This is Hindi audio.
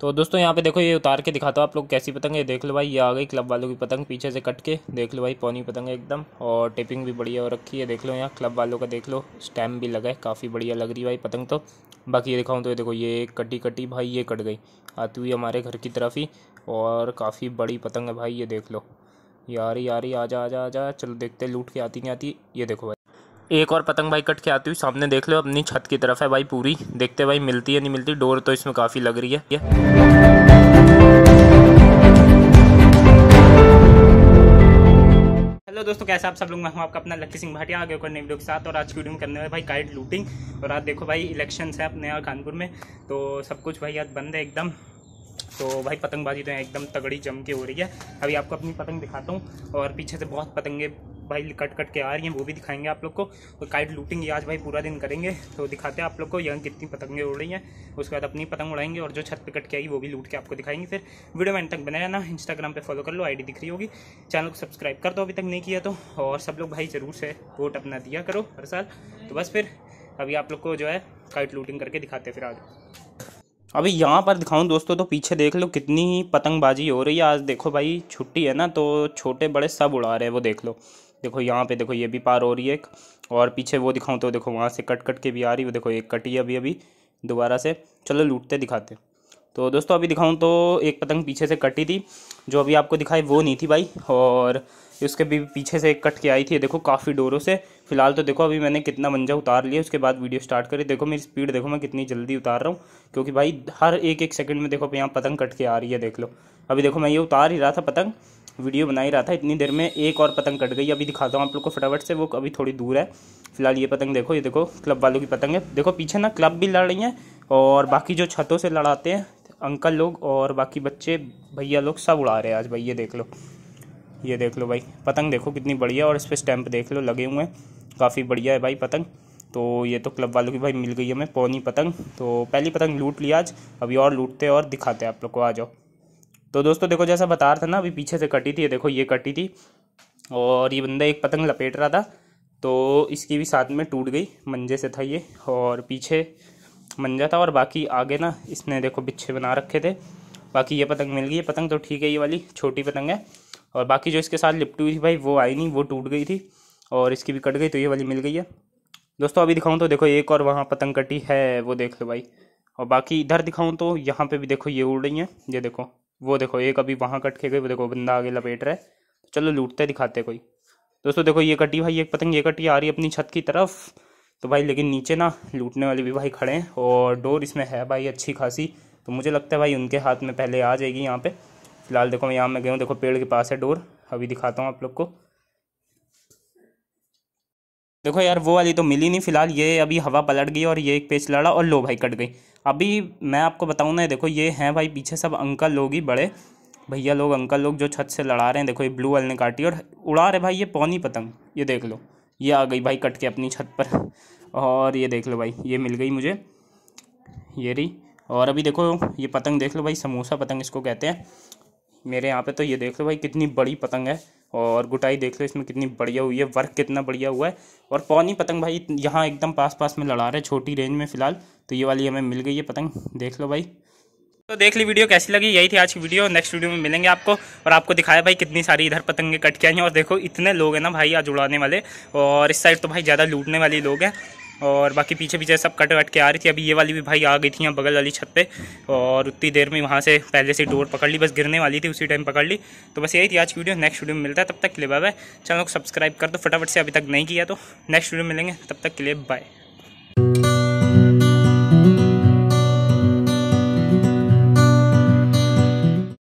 तो दोस्तों यहाँ पे देखो ये उतार के दिखाता हूँ आप लोग कैसी पतंग है देख लो भाई ये आ गई क्लब वालों की पतंग पीछे से कट के देख लो भाई पौनी पतंग है एकदम और टेपिंग भी बढ़िया हो रखी है देख लो यहाँ क्लब वालों का देख लो स्टैम्प भी लगा है काफ़ी बढ़िया लग रही भाई पतंग तो बाकी ये दिखाऊँ तो ये देखो ये कटी कटी भाई ये कट गई आती हुई हमारे घर की तरफ ही और काफ़ी बड़ी पतंग है भाई ये देख लो यार यारी आ जा आ जा आ जा चलो देखते लूट के आती नहीं आती ये देखो भाई एक और पतंग भाई कट के आती हुई सामने देख लो अपनी छत की तरफ है भाई पूरी देखते भाई मिलती है नहीं मिलती डोर तो इसमें काफ़ी लग रही है हेलो दोस्तों कैसे आप सब लोग मैं हूं आपका अपना लक्की सिंह भाटिया आगे करने वीडियो के साथ और आज की वीडियो में करने वाले भाई काइट लूटिंग और आज देखो भाई इलेक्शंस है अपने यहाँ कानपुर में तो सब कुछ भाई आज बंद है एकदम तो भाई पतंगबाजी तो एकदम तगड़ी जम के हो रही है अभी आपको अपनी पतंग दिखाता हूँ और पीछे से बहुत पतंगे भाई कट कट के आ रही हैं वो भी दिखाएंगे आप लोग को और काइट लूटिंग आज भाई पूरा दिन करेंगे तो दिखाते हैं आप लोग को यहाँ कितनी पतंगे उड़ रही हैं उसके बाद अपनी पतंग उड़ाएंगे और जो छत पे कट के आई वो भी लूट के आपको दिखाएंगे फिर वीडियो में तक बनाया रहना इंस्टाग्राम पर फॉलो कर लो आईडी दिख रही होगी चैनल को सब्सक्राइब कर दो अभी तक नहीं किया तो और सब लोग भाई ज़रूर से वोट अपना दिया करो हर साल तो बस फिर अभी आप लोग को जो है काइट लूटिंग करके दिखाते फिर आज अभी यहाँ पर दिखाऊं दोस्तों तो पीछे देख लो कितनी पतंगबाजी हो रही है आज देखो भाई छुट्टी है ना तो छोटे बड़े सब उड़ा रहे हैं वो देख लो देखो यहाँ पे देखो ये भी पार हो रही है एक और पीछे वो दिखाऊं तो देखो वहाँ से कट कट के भी आ रही है देखो एक कटी अभी अभी दोबारा से चलो लूटते दिखाते तो दोस्तों अभी दिखाऊँ तो एक पतंग पीछे से कटी थी जो अभी आपको दिखाई वो नहीं थी भाई और उसके भी पीछे से एक कट के आई थी देखो काफ़ी डोरों से फिलहाल तो देखो अभी मैंने कितना मंजा उतार लिया उसके बाद वीडियो स्टार्ट करी देखो मेरी स्पीड देखो मैं कितनी जल्दी उतार रहा हूँ क्योंकि भाई हर एक एक सेकंड में देखो यहाँ पतंग कट के आ रही है देख लो अभी देखो मैं ये उतार ही रहा था पतंग वीडियो बना ही रहा था इतनी देर में एक और पतंग कट गई अभी दिखाता हूँ आप लोग को फटाफट से वो अभी थोड़ी दूर है फिलहाल ये पतंग देखो ये देखो क्लब वालों की पतंग है देखो पीछे ना क्लब भी लड़ रही हैं और बाकी जो छतों से लड़ाते हैं अंकल लोग और बाकी बच्चे भैया लोग सब उड़ा रहे हैं आज भाई ये देख लो ये देख लो भाई पतंग देखो कितनी बढ़िया और इस पर स्टैंप देख लो लगे हुए हैं काफ़ी बढ़िया है भाई पतंग तो ये तो क्लब वालों की भाई मिल गई हमें पौनी पतंग तो पहली पतंग लूट लिया आज अभी और लूटते और दिखाते आप लोग को आ जाओ तो दोस्तों देखो जैसा बता रहा था ना अभी पीछे से कटी थी ये देखो ये कटी थी और ये बंदा एक पतंग लपेट रहा था तो इसकी भी साथ में टूट गई मंजे से था ये और पीछे मंजा था और बाकी आगे ना इसने देखो बिच्छे बना रखे थे बाकी ये पतंग मिल गई ये पतंग तो ठीक है ये वाली छोटी पतंग है और बाकी जो इसके साथ लिपटी हुई थी भाई वो आई नहीं वो टूट गई थी और इसकी भी कट गई तो ये वाली मिल गई है दोस्तों अभी दिखाऊँ तो देखो एक और वहाँ पतंग कटी है वो देख लो भाई और बाकी इधर दिखाऊँ तो यहाँ पर भी देखो ये उड़ रही हैं ये देखो वो देखो एक अभी वहाँ कट के गई वो देखो बंदा आगे लपेट रहा है चलो लूटते दिखाते कोई दोस्तों देखो ये कटी भाई एक पतंग ये कटी आ रही है अपनी छत की तरफ तो भाई लेकिन नीचे ना लूटने वाले भी भाई खड़े हैं और डोर इसमें है भाई अच्छी खासी तो मुझे लगता है भाई उनके हाथ में पहले आ जाएगी यहाँ पर फिलहाल देखो मैं यहाँ मैं गया हूँ देखो पेड़ के पास है डोर अभी दिखाता हूँ आप लोग को देखो यार वो वाली तो मिली नहीं फिलहाल ये अभी हवा पलट गई और ये एक पेच लड़ा और लो भाई कट गई अभी मैं आपको बताऊँ ना देखो ये हैं भाई पीछे सब अंकल लोग ही बड़े भैया लोग अंकल लोग जो छत से लड़ा रहे हैं देखो ये ब्लू वाले ने काटी और उड़ा रहे भाई ये पौनी पतंग ये देख लो ये आ गई भाई कट के अपनी छत पर और ये देख लो भाई ये मिल गई मुझे ये रही और अभी देखो ये पतंग देख लो भाई समोसा पतंग इसको कहते हैं मेरे यहाँ पे तो ये देख लो भाई कितनी बड़ी पतंग है और गुटाई देख लो इसमें कितनी बढ़िया हुई है वर्क कितना बढ़िया हुआ है और पौनी पतंग भाई यहाँ एकदम पास पास में लड़ा रहे छोटी रेंज में फ़िलहाल तो ये वाली हमें मिल गई है पतंग देख लो भाई तो देख ली वीडियो कैसी लगी यही थी आज की वीडियो नेक्स्ट वीडियो में मिलेंगे आपको और आपको दिखाया भाई कितनी सारी इधर पतंगे कट के आई हैं और देखो इतने लोग हैं ना भाई आज उड़ाने वाले और इस साइड तो भाई ज़्यादा लूटने वाले लोग हैं और बाकी पीछे पीछे सब कट कट के आ रही थी अभी ये वाली भी भाई आ गई थी यहाँ बगल वाली छत पे और उतनी देर में वहाँ से पहले से डोर पकड़ ली बस गिरने वाली थी उसी टाइम पकड़ ली तो बस यही थी आज की वीडियो नेक्स्ट वीडियो में मिलता है तब तक के लिए बाय बाय चैनल को सब्सक्राइब कर दो फटाफट से अभी तक नहीं किया तो नेक्स्ट वीडियो मिलेंगे तब तक के लिए बाय